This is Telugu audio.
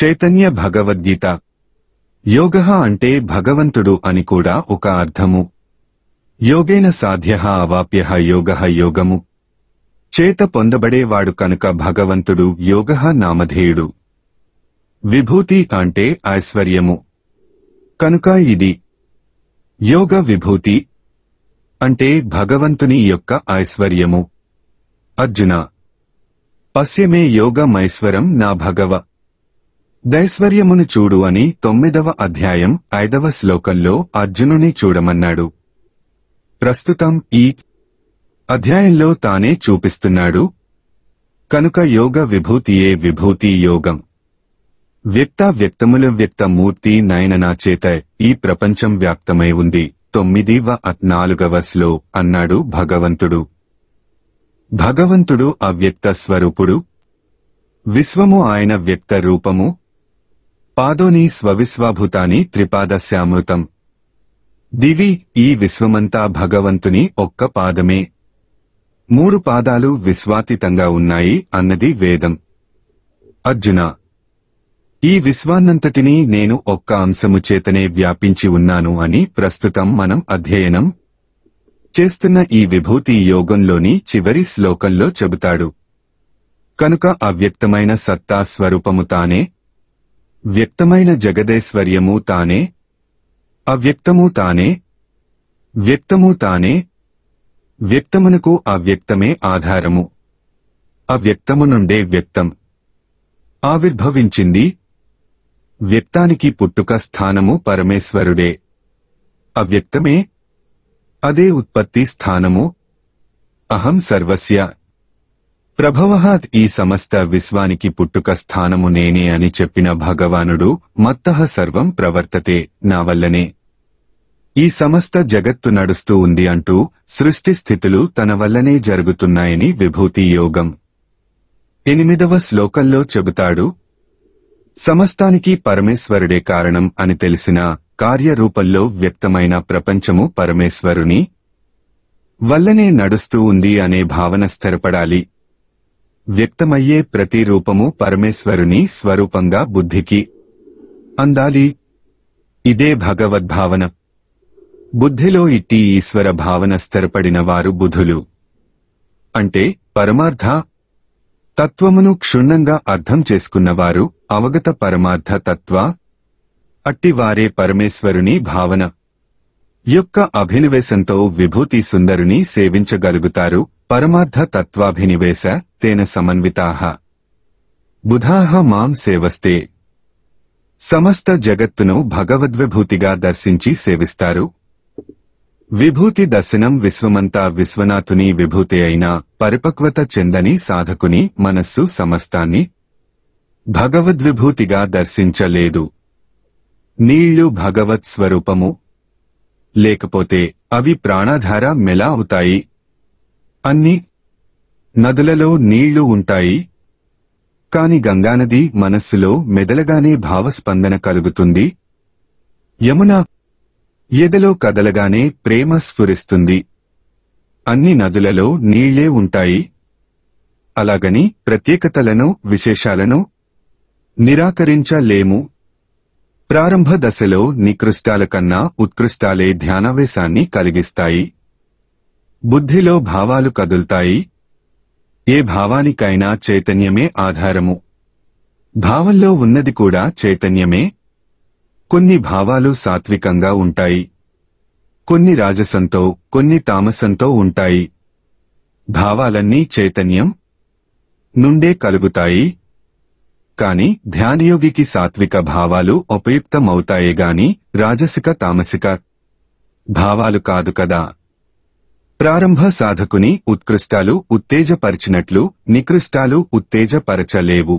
చైతన్య భగవద్గీత యోగ అంటే భగవంతుడు అని కూడా ఒక అర్థము యోగేన సాధ్య అవాప్య యోగ యోగము చేత పొందబడేవాడు కనుక భగవంతుడు యోగ నామధేయుడు విభూతి అంటే ఐశ్వర్యము కనుక ఇది యోగ విభూతి అంటే భగవంతుని యొక్క ఐశ్వర్యము అర్జున పశ్యమే యోగమైశ్వరం నా భగవ దైశ్వర్యమును చూడు అని తొమ్మిదవ అధ్యాయం ఐదవ శ్లోకంలో అర్జునుని చూడమన్నాడు ప్రస్తుతం ఈ అధ్యాయంలో తానే చూపిస్తున్నాడు కనుక యోగ విభూతియే విభూతి యోగం వ్యక్త వ్యక్తముల వ్యక్త మూర్తి నయననా చేత ఈ ప్రపంచం వ్యాప్తమై ఉంది తొమ్మిదివ నాలుగవ శ్లో అన్నాడు భగవంతుడు భగవంతుడు అవ్యక్త స్వరూపుడు విశ్వము ఆయన వ్యక్త రూపము పాదోని స్వవిశ్వాభూతాని త్రిపాదశ్యామృతం దివి ఈ విశ్వమంతా భగవంతుని ఒక్క పాదమే మూడు పాదాలు విశ్వాతీతంగా ఉన్నాయి అన్నది వేదం అర్జున ఈ విశ్వాన్నంతటినీ నేను ఒక్క అంశము చేతనే వ్యాపించి ఉన్నాను అని ప్రస్తుతం మనం అధ్యయనం చేస్తున్న ఈ విభూతి యోగంలోని చివరి శ్లోకంలో చెబుతాడు కనుక అవ్యక్తమైన సత్తా స్వరూపము తానే వ్యక్తమైన జగదేశ్వర్యము తానే అవ్యక్తము తానే వ్యక్తము తానే వ్యక్తమునకు అవ్యక్తమే ఆధారము అవ్యక్తము నుండే వ్యక్తం ఆవిర్భవించింది వ్యక్తానికి పుట్టుక స్థానము పరమేశ్వరుడే అవ్యక్తమే అదే ఉత్పత్తి స్థానము అహం సర్వస్య ప్రభవహాత్ ఈ సమస్త విశ్వానికి పుట్టుక స్థానము నేనే అని చెప్పిన భగవానుడు మత్తః సర్వం ప్రవర్తతే నా వల్లనే ఈ సమస్త జగత్తు నడుస్తూ ఉంది అంటూ సృష్టి స్థితులు తన వల్లనే జరుగుతున్నాయని విభూతి యోగం ఎనిమిదవ శ్లోకంలో చెబుతాడు సమస్తానికి పరమేశ్వరుడే కారణం అని తెలిసిన కార్యరూపంలో వ్యక్తమైన ప్రపంచము పరమేశ్వరుని వల్లనే నడుస్తూ ఉంది అనే భావన స్థిరపడాలి వ్యక్తమయ్యే ప్రతి రూపము పరమేశ్వరుని స్వరూపంగా బుద్ధికి అందాలి ఇదే భగవద్భావన బుద్ధిలో ఇట్టి ఈశ్వర భావన స్థిరపడిన వారు బుధులు అంటే పరమార్థ తత్వమును క్షుణ్ణంగా అర్థం చేసుకున్నవారు అవగత పరమార్థ తత్వ అట్టివారే పరమేశ్వరుని భావన యొక్క అభినివేశంతో విభూతి సుందరుని సేవించగలుగుతారు పరమార్థ తత్వాభినివేశ తేన సమన్వితాహ బుధాహ మాం సేవస్తే సమస్త జగత్తును భగవద్విభూతిగా దర్శించి సేవిస్తారు విభూతి దర్శనం విశ్వమంతా విశ్వనాథుని విభూతి అయిన పరిపక్వత చెందని సాధకుని మనస్సు సమస్తాన్ని భగవద్విభూతిగా దర్శించలేదు నీళ్లు భగవత్ స్వరూపము లేకపోతే అవి ప్రాణాధార మెలా అవుతాయి అన్ని నదులలో నీళ్లు ఉంటాయి కాని గంగానది మనస్సులో మెదలగానే భావస్పందన కలుగుతుంది యమున ఎదలో కదలగానే ప్రేమ స్ఫురిస్తుంది అన్ని నదులలో నీళ్లే ఉంటాయి అలాగని ప్రత్యేకతలను విశేషాలను నిరాకరించలేము ప్రారంభ దశలో నికృష్టాల కన్నా ఉత్కృష్టాలే ధ్యానావేశాన్ని కలిగిస్తాయి బుద్ధిలో భావాలు కదులుతాయి ఏ భావానికైనా చైతన్యమే ఆధారము భావంలో ఉన్నది కూడా చైతన్యమే కొన్ని భావాలు సాత్వికంగా ఉంటాయి కొన్ని రాజసంతో కొన్ని తామసంతో ఉంటాయి భావాలన్నీ చైతన్యం నుండే కలుగుతాయి కాని ధ్యానయోగికి సాత్విక భావాలు ఉపయుక్తమవుతాయే రాజసిక తామసిక భావాలు కాదు కదా ప్రారంభ సాధకుని ఉత్కృష్టాలు ఉత్తేజపరిచినట్లు నికృష్టాలు ఉత్తేజపరచలేవు